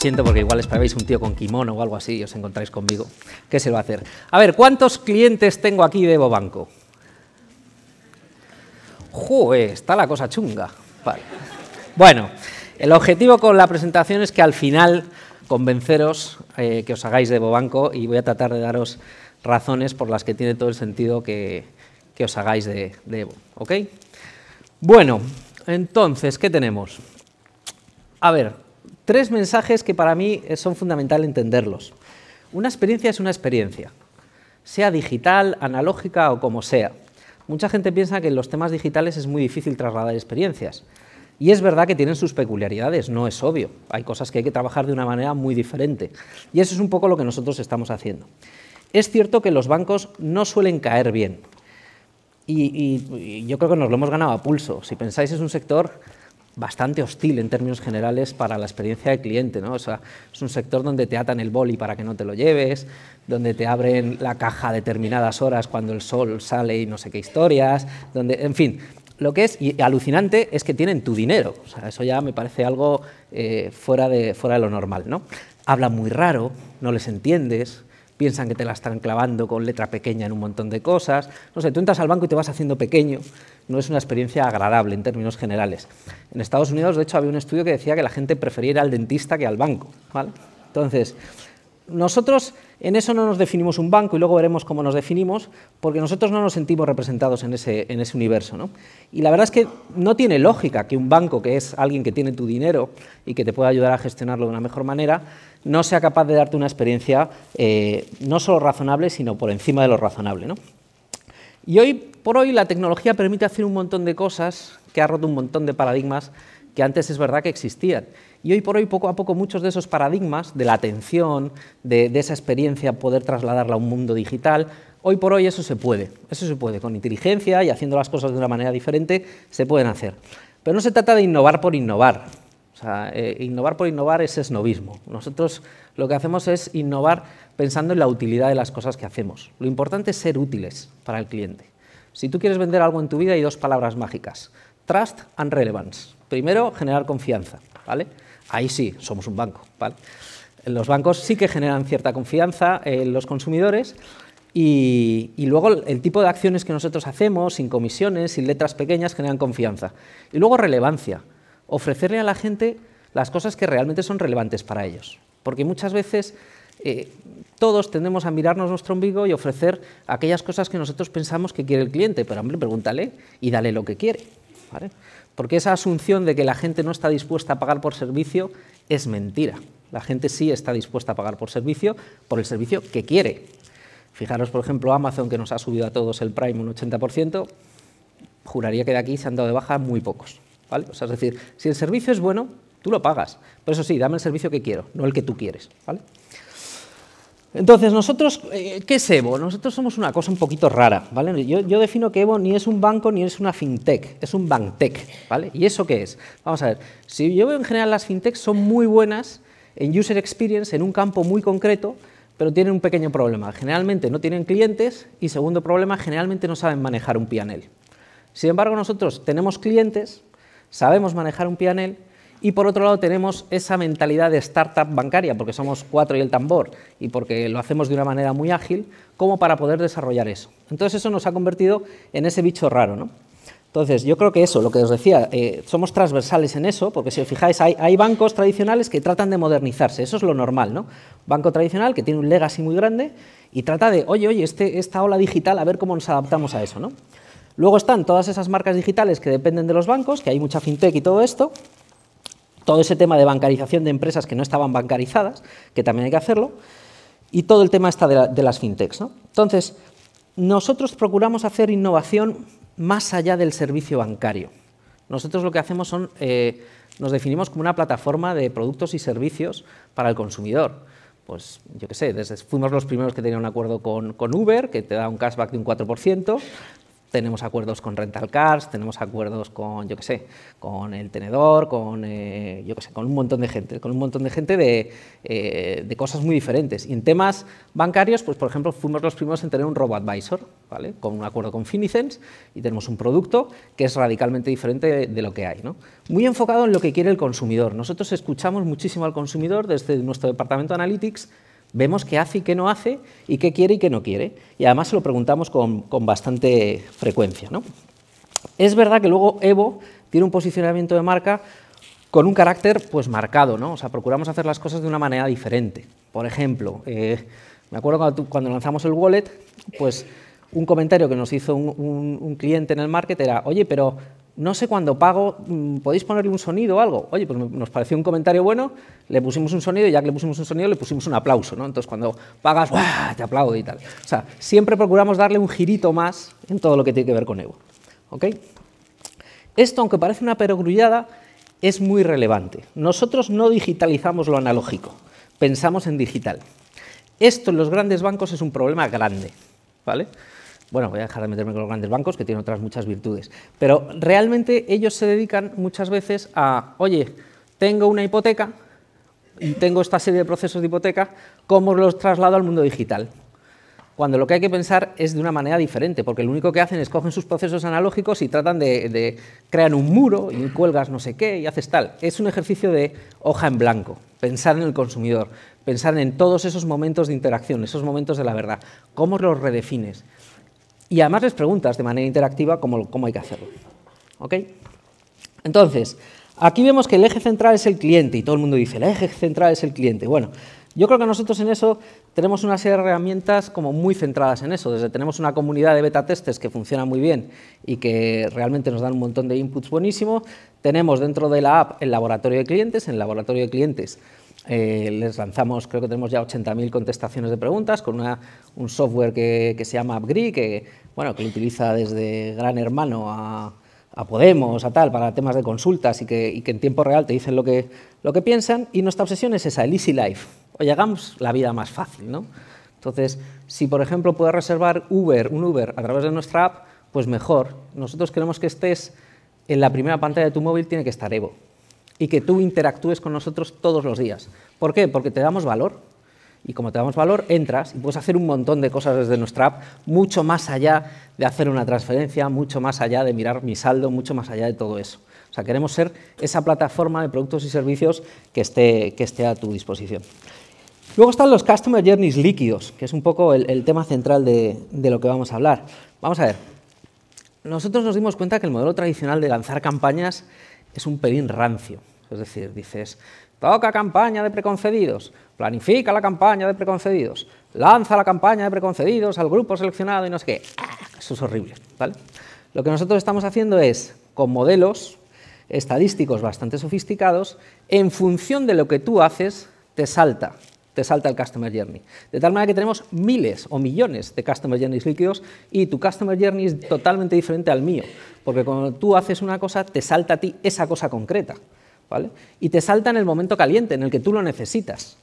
siento porque igual esperáis un tío con kimono o algo así y os encontráis conmigo. ¿Qué se va a hacer? A ver, ¿cuántos clientes tengo aquí de Banco? ¡Jue! Está la cosa chunga. Bueno, el objetivo con la presentación es que al final convenceros eh, que os hagáis de Banco y voy a tratar de daros razones por las que tiene todo el sentido que, os hagáis de, de Evo. ¿Ok? Bueno, entonces, ¿qué tenemos? A ver, tres mensajes que para mí eh, son fundamental entenderlos. Una experiencia es una experiencia, sea digital, analógica o como sea. Mucha gente piensa que en los temas digitales es muy difícil trasladar experiencias. Y es verdad que tienen sus peculiaridades, no es obvio. Hay cosas que hay que trabajar de una manera muy diferente. Y eso es un poco lo que nosotros estamos haciendo. Es cierto que los bancos no suelen caer bien. Y, y yo creo que nos lo hemos ganado a pulso. Si pensáis, es un sector bastante hostil en términos generales para la experiencia del cliente. ¿no? sea, es un sector donde te atan el boli para que no te lo lleves, donde te abren la caja a determinadas horas cuando el sol sale y no sé qué historias, donde, en fin, lo que es alucinante es que tienen tu dinero. O sea, eso ya me parece algo eh, fuera, de, fuera de lo normal. ¿no? Hablan muy raro, no les entiendes, piensan que te la están clavando con letra pequeña en un montón de cosas. No sé, tú entras al banco y te vas haciendo pequeño. No es una experiencia agradable en términos generales. En Estados Unidos, de hecho, había un estudio que decía que la gente prefería ir al dentista que al banco. ¿vale? Entonces, nosotros en eso no nos definimos un banco y luego veremos cómo nos definimos, porque nosotros no nos sentimos representados en ese, universo. Y la verdad es que no tiene lógica que un banco, que es alguien que tiene tu dinero y que te puede ayudar a gestionarlo de una mejor manera, no sea capaz de darte una experiencia eh, no solo razonable, sino por encima de lo razonable. Y hoy por hoy la tecnología permite hacer un montón de cosas que ha roto un montón de paradigmas que antes es verdad que existían. Y hoy por hoy, poco a poco, muchos de esos paradigmas de la atención, de, esa experiencia, poder trasladarla a un mundo digital, Hoy por hoy eso se puede, eso se puede, con inteligencia y haciendo las cosas de una manera diferente se pueden hacer. Pero no se trata de innovar por innovar. O sea, eh, innovar por innovar es esnovismo. Nosotros lo que hacemos es innovar pensando en la utilidad de las cosas que hacemos. Lo importante es ser útiles para el cliente. Si tú quieres vender algo en tu vida hay dos palabras mágicas, trust and relevance. Primero, generar confianza, ¿vale? ahí sí somos un banco. ¿vale? Los bancos sí que generan cierta confianza en los consumidores. Y, luego el tipo de acciones que nosotros hacemos, sin comisiones, sin letras pequeñas, generan confianza. Y luego relevancia, ofrecerle a la gente las cosas que realmente son relevantes para ellos. Porque muchas veces eh, todos tendemos a mirarnos nuestro ombligo y ofrecer aquellas cosas que nosotros pensamos que quiere el cliente, pero hombre, pregúntale y dale lo que quiere. ¿vale? Porque esa asunción de que la gente no está dispuesta a pagar por servicio es mentira. La gente sí está dispuesta a pagar por servicio, por el servicio que quiere. Fijaros, por ejemplo, Amazon, que nos ha subido a todos el Prime un 80%, juraría que de aquí se han dado de baja muy pocos. ¿vale? es decir, si el servicio es bueno, tú lo pagas. Pero eso sí, dame el servicio que quiero, no el que tú quieres. ¿vale? Entonces, nosotros, eh, ¿qué es Evo? Nosotros somos una cosa un poquito rara, ¿vale? Yo, defino que Evo ni es un banco ni es una fintech, es un banktech, ¿vale? ¿Y eso qué es? Vamos a ver, si yo veo en general las fintechs son muy buenas en user experience, en un campo muy concreto, pero tienen un pequeño problema. Generalmente no tienen clientes y segundo problema, generalmente no saben manejar un P&L. Sin embargo, nosotros tenemos clientes, sabemos manejar un P&L y por otro lado tenemos esa mentalidad de startup bancaria, porque somos cuatro y el tambor, y porque lo hacemos de una manera muy ágil, como para poder desarrollar eso. Entonces eso nos ha convertido en ese bicho raro. ¿no? Entonces yo creo que eso, lo que os decía, eh, somos transversales en eso, porque si os fijáis, hay, bancos tradicionales que tratan de modernizarse, eso es lo normal. ¿no? Banco tradicional que tiene un legacy muy grande y trata de, oye, oye, este, esta ola digital, a ver cómo nos adaptamos a eso. ¿no? Luego están todas esas marcas digitales que dependen de los bancos, que hay mucha fintech y todo esto, todo ese tema de bancarización de empresas que no estaban bancarizadas, que también hay que hacerlo, y todo el tema está de, las fintechs. Entonces, nosotros procuramos hacer innovación más allá del servicio bancario. Nosotros lo que hacemos son, eh, nos definimos como una plataforma de productos y servicios para el consumidor. Pues yo qué sé, fuimos los primeros que tenían un acuerdo con, con Uber, que te da un cashback de un 4%, tenemos acuerdos con rental cars, tenemos acuerdos con, yo sé, con el tenedor, con, eh, yo sé, con un montón de gente, con un montón de gente eh, de, cosas muy diferentes. Y en temas bancarios, pues por ejemplo, fuimos los primeros en tener un robo advisor, ¿vale? Con un acuerdo con Finicens y tenemos un producto que es radicalmente diferente de, lo que hay, Muy enfocado en lo que quiere el consumidor. Nosotros escuchamos muchísimo al consumidor desde nuestro departamento de Analytics Vemos qué hace y qué no hace, y qué quiere y qué no quiere. Y además se lo preguntamos con, bastante frecuencia. Es verdad que luego Evo tiene un posicionamiento de marca con un carácter pues marcado, ¿no? O sea, procuramos hacer las cosas de una manera diferente. Por ejemplo, eh, me acuerdo cuando, lanzamos el wallet, pues un comentario que nos hizo un, un cliente en el market era, oye, pero no sé cuándo pago, mm, ¿podéis ponerle un sonido o algo? Oye, pues nos pareció un comentario bueno, le pusimos un sonido, y ya que le pusimos un sonido, le pusimos un aplauso, ¿no? Entonces cuando pagas, ¡buah! te aplaudo y tal. O sea, siempre procuramos darle un girito más en todo lo que tiene que ver con Evo. ¿Ok? Esto, aunque parece una perogrullada, es muy relevante. Nosotros no digitalizamos lo analógico, pensamos en digital. Esto en los grandes bancos es un problema grande, ¿vale? Bueno, voy a dejar de meterme con los grandes bancos, que tienen otras muchas virtudes. Pero realmente ellos se dedican muchas veces a, oye, tengo una hipoteca, tengo esta serie de procesos de hipoteca, ¿cómo los traslado al mundo digital? Cuando lo que hay que pensar es de una manera diferente, porque lo único que hacen es cogen sus procesos analógicos y tratan de, de crean un muro y cuelgas no sé qué y haces tal. Es un ejercicio de hoja en blanco, pensar en el consumidor, pensar en todos esos momentos de interacción, esos momentos de la verdad. ¿Cómo los redefines? y además les preguntas de manera interactiva cómo, cómo hay que hacerlo. ¿OK? Entonces, aquí vemos que el eje central es el cliente y todo el mundo dice, el eje central es el cliente. Bueno, yo creo que nosotros en eso tenemos una serie de herramientas como muy centradas en eso. Desde tenemos una comunidad de beta testers que funciona muy bien y que realmente nos dan un montón de inputs buenísimo. Tenemos dentro de la app el laboratorio de clientes. En el laboratorio de clientes eh, les lanzamos, creo que tenemos ya 80.000 contestaciones de preguntas con un software que, se llama Upgrid que, bueno, que lo utiliza desde Gran Hermano a, Podemos, a tal, para temas de consultas y que, en tiempo real te dicen lo que, lo que piensan. Y nuestra obsesión es esa, el easy life. Oye, hagamos la vida más fácil, ¿no? Entonces, si por ejemplo puedes reservar Uber, un Uber a través de nuestra app, pues mejor. Nosotros queremos que estés en la primera pantalla de tu móvil, tiene que estar Evo y que tú interactúes con nosotros todos los días. ¿Por qué? Porque te damos valor. Y como te damos valor, entras y puedes hacer un montón de cosas desde nuestra app, mucho más allá de hacer una transferencia, mucho más allá de mirar mi saldo, mucho más allá de todo eso. O sea, queremos ser esa plataforma de productos y servicios que esté, que esté a tu disposición. Luego están los Customer Journeys líquidos, que es un poco el, tema central de lo que vamos a hablar. Vamos a ver, nosotros nos dimos cuenta que el modelo tradicional de lanzar campañas es un pelín rancio. Es decir, dices, toca campaña de preconcedidos, planifica la campaña de preconcedidos, lanza la campaña de preconcedidos al grupo seleccionado y no sé qué. Ah, eso es horrible. Lo que nosotros estamos haciendo es, con modelos estadísticos bastante sofisticados, en función de lo que tú haces, te salta te salta el Customer Journey. De tal manera que tenemos miles o millones de Customer Journeys líquidos y tu Customer Journey es totalmente diferente al mío, porque cuando tú haces una cosa, te salta a ti esa cosa concreta, ¿vale? Y te salta en el momento caliente, en el que tú lo necesitas.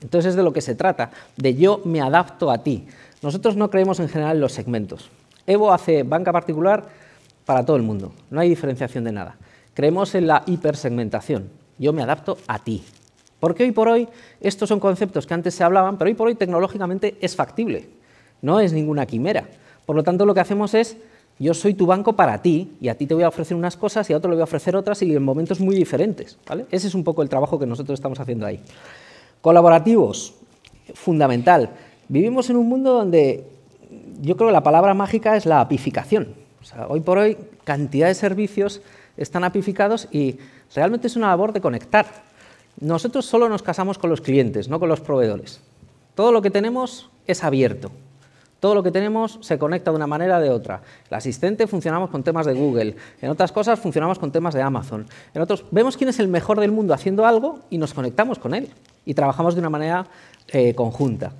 Entonces es de lo que se trata, de yo me adapto a ti. Nosotros no creemos en general en los segmentos. Evo hace banca particular para todo el mundo, no hay diferenciación de nada. Creemos en la hipersegmentación, yo me adapto a ti, porque hoy por hoy estos son conceptos que antes se hablaban, pero hoy por hoy tecnológicamente es factible, no es ninguna quimera. Por lo tanto, lo que hacemos es, yo soy tu banco para ti y a ti te voy a ofrecer unas cosas y a otro le voy a ofrecer otras y en momentos muy diferentes. Ese es un poco el trabajo que nosotros estamos haciendo ahí. Colaborativos, fundamental. Vivimos en un mundo donde yo creo que la palabra mágica es la apificación. hoy por hoy cantidad de servicios están apificados y realmente es una labor de conectar nosotros solo nos casamos con los clientes, no con los proveedores. Todo lo que tenemos es abierto. Todo lo que tenemos se conecta de una manera o de otra. El asistente funcionamos con temas de Google, en otras cosas funcionamos con temas de Amazon. En otros vemos quién es el mejor del mundo haciendo algo y nos conectamos con él y trabajamos de una manera eh, conjunta.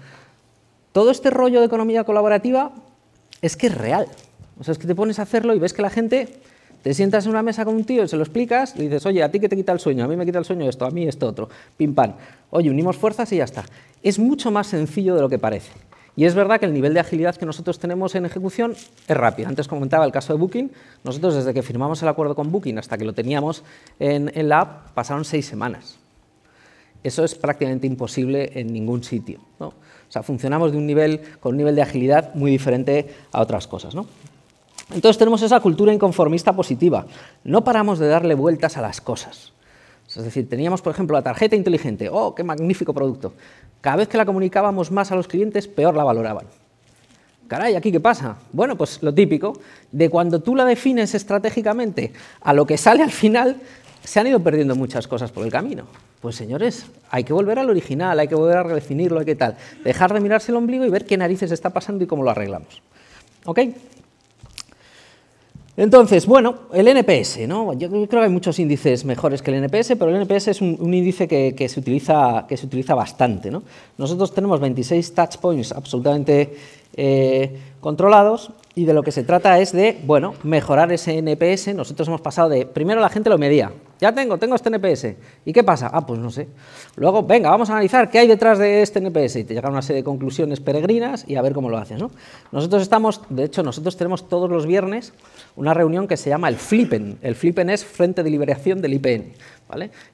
Todo este rollo de economía colaborativa es que es real. O sea, es que te pones a hacerlo y ves que la gente te sientas en una mesa con un tío y se lo explicas, y dices, oye, a ti que te quita el sueño, a mí me quita el sueño esto, a mí esto otro, pim pam. Oye, unimos fuerzas y ya está. Es mucho más sencillo de lo que parece. Y es verdad que el nivel de agilidad que nosotros tenemos en ejecución es rápido. Antes comentaba el caso de Booking. Nosotros desde que firmamos el acuerdo con Booking hasta que lo teníamos en, la app pasaron seis semanas. Eso es prácticamente imposible en ningún sitio. O sea, funcionamos de un nivel, con un nivel de agilidad muy diferente a otras cosas. ¿no? Entonces tenemos esa cultura inconformista positiva. No paramos de darle vueltas a las cosas. Es decir, teníamos, por ejemplo, la tarjeta inteligente. ¡Oh, qué magnífico producto! Cada vez que la comunicábamos más a los clientes, peor la valoraban. Caray, ¿aquí qué pasa? Bueno, pues lo típico, de cuando tú la defines estratégicamente a lo que sale al final, se han ido perdiendo muchas cosas por el camino. Pues señores, hay que volver al original, hay que volver a redefinirlo, hay que tal. Dejar de mirarse el ombligo y ver qué narices está pasando y cómo lo arreglamos. ¿Ok? Entonces, bueno, el NPS, ¿no? Yo creo que hay muchos índices mejores que el NPS, pero el NPS es un, índice que, se utiliza, que se utiliza bastante, ¿no? Nosotros tenemos 26 touch points absolutamente eh, controlados y de lo que se trata es de, bueno, mejorar ese NPS. Nosotros hemos pasado de, primero la gente lo medía, ya tengo, tengo este NPS. ¿Y qué pasa? Ah, pues no sé. Luego, venga, vamos a analizar qué hay detrás de este NPS. Y te llegan una serie de conclusiones peregrinas y a ver cómo lo haces, Nosotros estamos, de hecho, nosotros tenemos todos los viernes una reunión que se llama el Flipen. El Flipen es Frente de Liberación del IPN.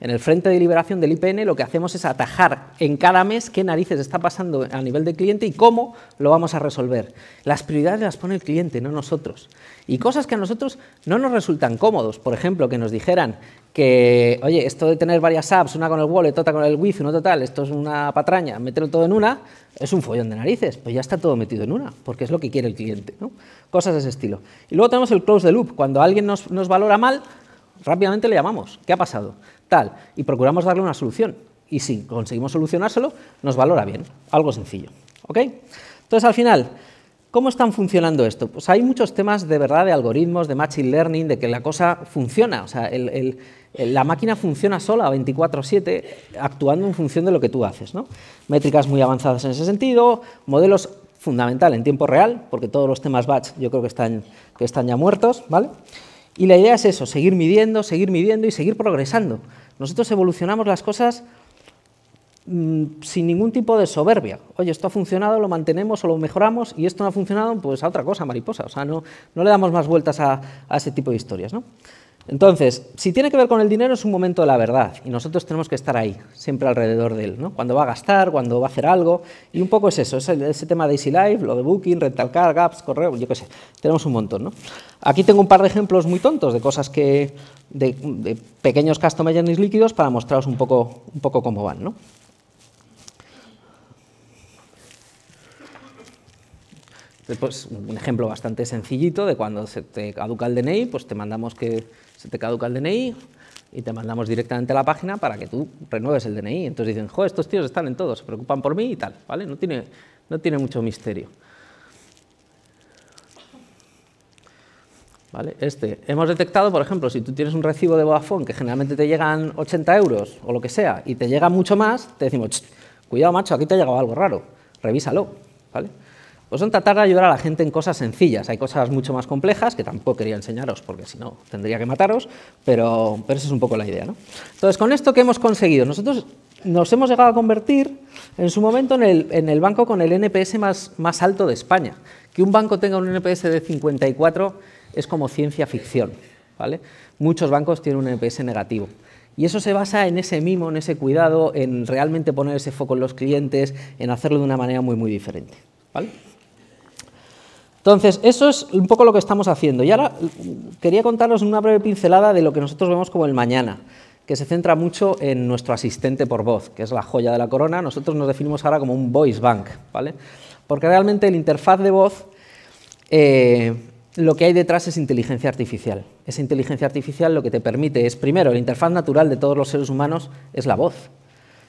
En el frente de liberación del IPN lo que hacemos es atajar en cada mes qué narices está pasando a nivel del cliente y cómo lo vamos a resolver. Las prioridades las pone el cliente, no nosotros. Y cosas que a nosotros no nos resultan cómodos. Por ejemplo, que nos dijeran que, oye, esto de tener varias apps, una con el wallet, otra con el wifi, una total, esto es una patraña, meterlo todo en una, es un follón de narices. Pues ya está todo metido en una, porque es lo que quiere el cliente. ¿no? Cosas de ese estilo. Y luego tenemos el close the loop. Cuando alguien nos valora mal, Rápidamente le llamamos, ¿qué ha pasado? Tal, y procuramos darle una solución. Y si conseguimos solucionárselo, nos valora bien, algo sencillo. ¿Ok? Entonces, al final, ¿Cómo están funcionando esto? Pues hay muchos temas de verdad de algoritmos, de machine learning, de que la cosa funciona. O sea, la máquina funciona sola 24-7, actuando en función de lo que tú haces. ¿no? Métricas muy avanzadas en ese sentido, modelos fundamental en tiempo real, porque todos los temas batch yo creo que están, que están ya muertos. ¿vale? Y la idea es eso, seguir midiendo, seguir midiendo y seguir progresando. Nosotros evolucionamos las cosas mm, sin ningún tipo de soberbia. Oye, esto ha funcionado, lo mantenemos o lo mejoramos y esto no ha funcionado, pues a otra cosa, mariposa. O sea, no, le damos más vueltas a, a ese tipo de historias. ¿no? Entonces, si tiene que ver con el dinero es un momento de la verdad y nosotros tenemos que estar ahí, siempre alrededor de él, ¿no? cuando va a gastar, cuando va a hacer algo y un poco es eso, ese tema de Easy Life, lo de Booking, Rental Car, Gaps, Correo, yo qué sé, tenemos un montón. ¿no? Aquí tengo un par de ejemplos muy tontos de cosas que, de, pequeños pequeños customizers líquidos para mostraros un poco, un poco cómo van. ¿no? Después, eh, pues, un ejemplo bastante sencillito de cuando se te caduca el DNI, pues te mandamos que se te caduca el DNI y te mandamos directamente a la página para que tú renueves el DNI. Entonces dicen, jo, estos tíos están en todo, se preocupan por mí y tal, ¿vale? No tiene, no tiene mucho misterio. ¿Vale? Este, hemos detectado, por ejemplo, si tú tienes un recibo de Vodafone que generalmente te llegan 80 euros o lo que sea y te llega mucho más, te decimos, cuidado macho, aquí te ha llegado algo raro, revísalo, ¿vale? pues son tratar de ayudar a la gente en cosas sencillas. Hay cosas mucho más complejas que tampoco quería enseñaros porque si no tendría que mataros, pero, pero esa es un poco la idea. ¿no? Entonces, con esto que hemos conseguido, nosotros nos hemos llegado a convertir en su momento en el, banco con el NPS más, más alto de España. Que un banco tenga un NPS de 54 es como ciencia ficción. ¿vale? Muchos bancos tienen un NPS negativo. Y eso se basa en ese mimo, en ese cuidado, en realmente poner ese foco en los clientes, en hacerlo de una manera muy, muy diferente. ¿Vale? Entonces, eso es un poco lo que estamos haciendo. Y ahora quería contaros una breve pincelada de lo que nosotros vemos como el mañana, que se centra mucho en nuestro asistente por voz, que es la joya de la corona. Nosotros nos definimos ahora como un voice bank, ¿vale? Porque realmente el interfaz de voz, eh, lo que hay detrás es inteligencia artificial. Esa inteligencia artificial lo que te permite es, primero, el interfaz natural de todos los seres humanos es la voz.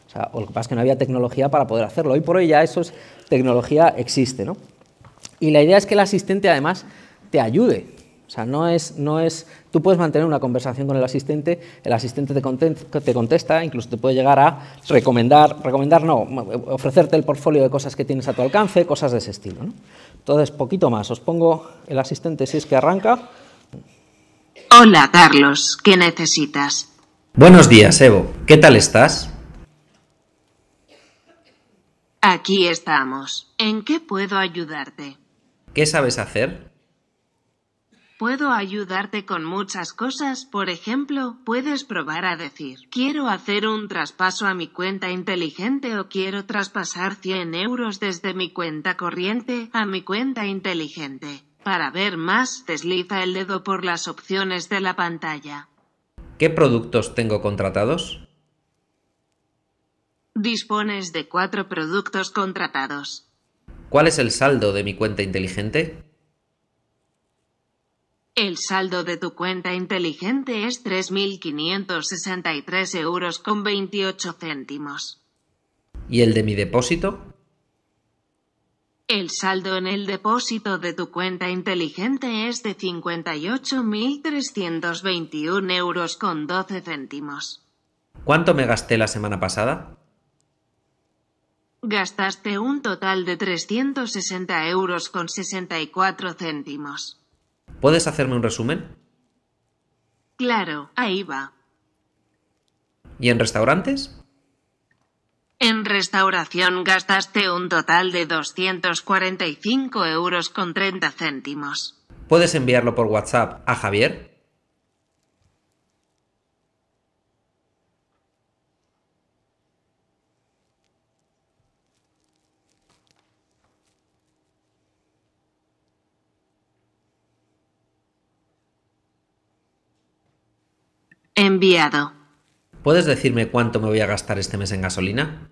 O, sea, lo que pasa es que no había tecnología para poder hacerlo. Hoy por hoy ya eso es, tecnología existe, ¿no? Y la idea es que el asistente además te ayude. O sea, no es, no es, tú puedes mantener una conversación con el asistente, el asistente te, contesta, incluso te puede llegar a recomendar, recomendar no, ofrecerte el portfolio de cosas que tienes a tu alcance, cosas de ese estilo. Entonces, poquito más, os pongo el asistente si es que arranca. Hola Carlos, ¿qué necesitas? Buenos días, Evo. ¿Qué tal estás? Aquí estamos. ¿En qué puedo ayudarte? ¿Qué sabes hacer? Puedo ayudarte con muchas cosas, por ejemplo, puedes probar a decir, quiero hacer un traspaso a mi cuenta inteligente o quiero traspasar 100 euros desde mi cuenta corriente a mi cuenta inteligente. Para ver más, desliza el dedo por las opciones de la pantalla. ¿Qué productos tengo contratados? Dispones de cuatro productos contratados. ¿Cuál es el saldo de mi cuenta inteligente? El saldo de tu cuenta inteligente es 3.563 euros con 28 céntimos. ¿Y el de mi depósito? El saldo en el depósito de tu cuenta inteligente es de 58.321 euros con 12 céntimos. ¿Cuánto me gasté la semana pasada? Gastaste un total de 360 euros con 64 céntimos. ¿Puedes hacerme un resumen? Claro, ahí va. ¿Y en restaurantes? En restauración gastaste un total de 245 euros con 30 céntimos. ¿Puedes enviarlo por WhatsApp a Javier? ¿Puedes decirme cuánto me voy a gastar este mes en gasolina?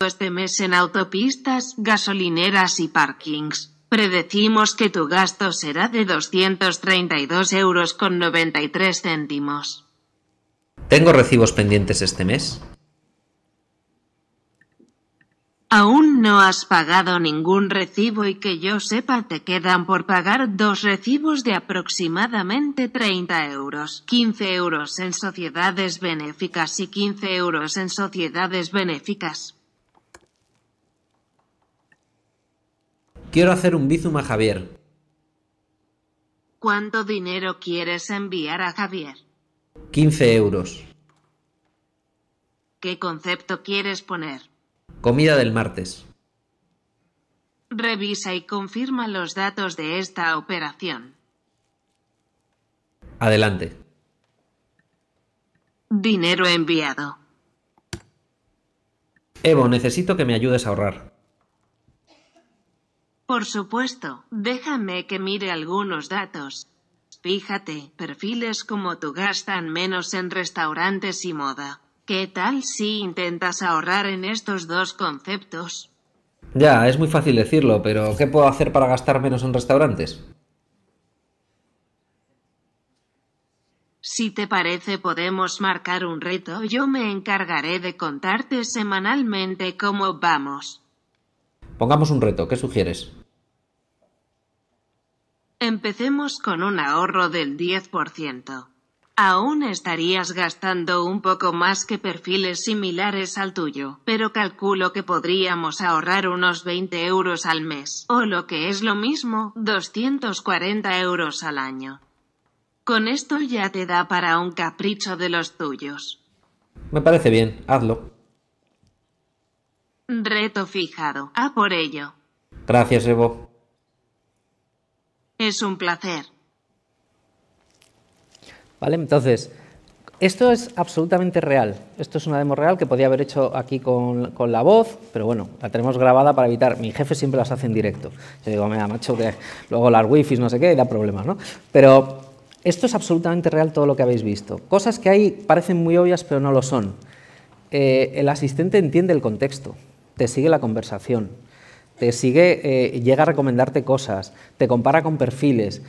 Este mes en autopistas, gasolineras y parkings. Predecimos que tu gasto será de 232,93 euros con céntimos. ¿Tengo recibos pendientes este mes? Aún no has pagado ningún recibo y que yo sepa te quedan por pagar dos recibos de aproximadamente 30 euros, 15 euros en sociedades benéficas y 15 euros en sociedades benéficas. Quiero hacer un bizum a Javier. ¿Cuánto dinero quieres enviar a Javier? 15 euros. ¿Qué concepto quieres poner? Comida del martes. Revisa y confirma los datos de esta operación. Adelante. Dinero enviado. Evo, necesito que me ayudes a ahorrar. Por supuesto, déjame que mire algunos datos. Fíjate, perfiles como tú gastan menos en restaurantes y moda. ¿Qué tal si intentas ahorrar en estos dos conceptos? Ya, es muy fácil decirlo, pero ¿qué puedo hacer para gastar menos en restaurantes? Si te parece podemos marcar un reto, yo me encargaré de contarte semanalmente cómo vamos. Pongamos un reto, ¿qué sugieres? Empecemos con un ahorro del 10% aún estarías gastando un poco más que perfiles similares al tuyo, pero calculo que podríamos ahorrar unos 20 euros al mes, o lo que es lo mismo, 240 euros al año. Con esto ya te da para un capricho de los tuyos. Me parece bien, hazlo. Reto fijado. A por ello. Gracias, Evo. Es un placer. Entonces, esto es absolutamente real. Esto es una demo real que podía haber hecho aquí con, la voz, pero bueno, la tenemos grabada para evitar. Mi jefe siempre las hace en directo. Yo digo, da macho, que luego las wifi, no sé qué, y da problemas, ¿no? Pero esto es absolutamente real todo lo que habéis visto. Cosas que ahí parecen muy obvias, pero no lo son. Eh, el asistente entiende el contexto, te sigue la conversación, te sigue, eh, llega a recomendarte cosas, te compara con perfiles,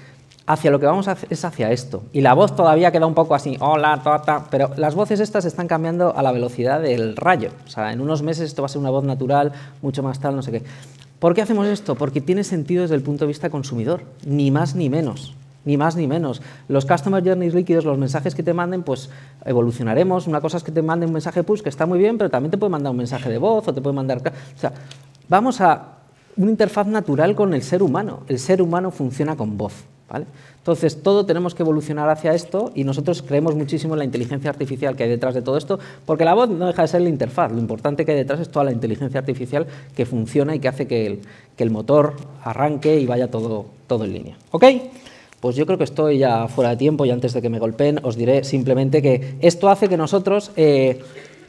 hacia lo que vamos a hacer es hacia esto. Y la voz todavía queda un poco así, hola, ta, ta, pero las voces estas están cambiando a la velocidad del rayo. O sea, en unos meses esto va a ser una voz natural, mucho más tal, no sé qué. ¿Por qué hacemos esto? Porque tiene sentido desde el punto de vista consumidor, ni más ni menos. Ni más ni menos. Los customer journeys líquidos, los mensajes que te manden, pues evolucionaremos. Una cosa es que te mande un mensaje push, que está muy bien, pero también te puede mandar un mensaje de voz o te puede mandar... O sea, vamos a una interfaz natural con el ser humano. El ser humano funciona con voz. Entonces, todo tenemos que evolucionar hacia esto y nosotros creemos muchísimo en la inteligencia artificial que hay detrás de todo esto, porque la voz no deja de ser la interfaz, lo importante que hay detrás es toda la inteligencia artificial que funciona y que hace que el, motor arranque y vaya todo, todo en línea. ¿Ok? Pues yo creo que estoy ya fuera de tiempo y antes de que me golpeen os diré simplemente que esto hace que nosotros... Eh,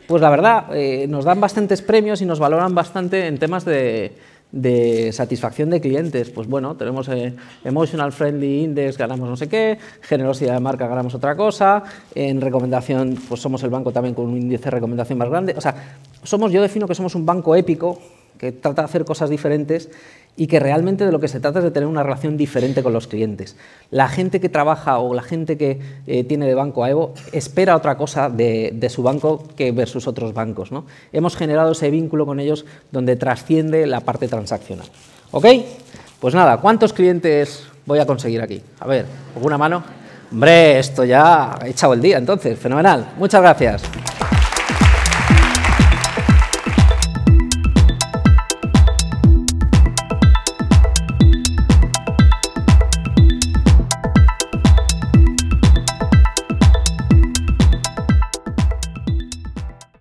pues la verdad, eh, nos dan bastantes premios y nos valoran bastante en temas de, de satisfacción de clientes. Pues bueno, tenemos eh, Emotional Friendly Index, ganamos no sé qué, generosidad de marca, ganamos otra cosa, en recomendación, pues somos el banco también con un índice de recomendación más grande. O sea, somos, yo defino que somos un banco épico que trata de hacer cosas diferentes y que realmente de lo que se trata es de tener una relación diferente con los clientes. La gente que trabaja o la gente que eh, tiene de banco a Evo espera otra cosa de, su banco que versus otros bancos. ¿no? Hemos generado ese vínculo con ellos donde trasciende la parte transaccional. ¿Ok? Pues nada, ¿cuántos clientes voy a conseguir aquí? A ver, ¿alguna mano? Hombre, esto ya he echado el día, entonces, fenomenal. Muchas gracias.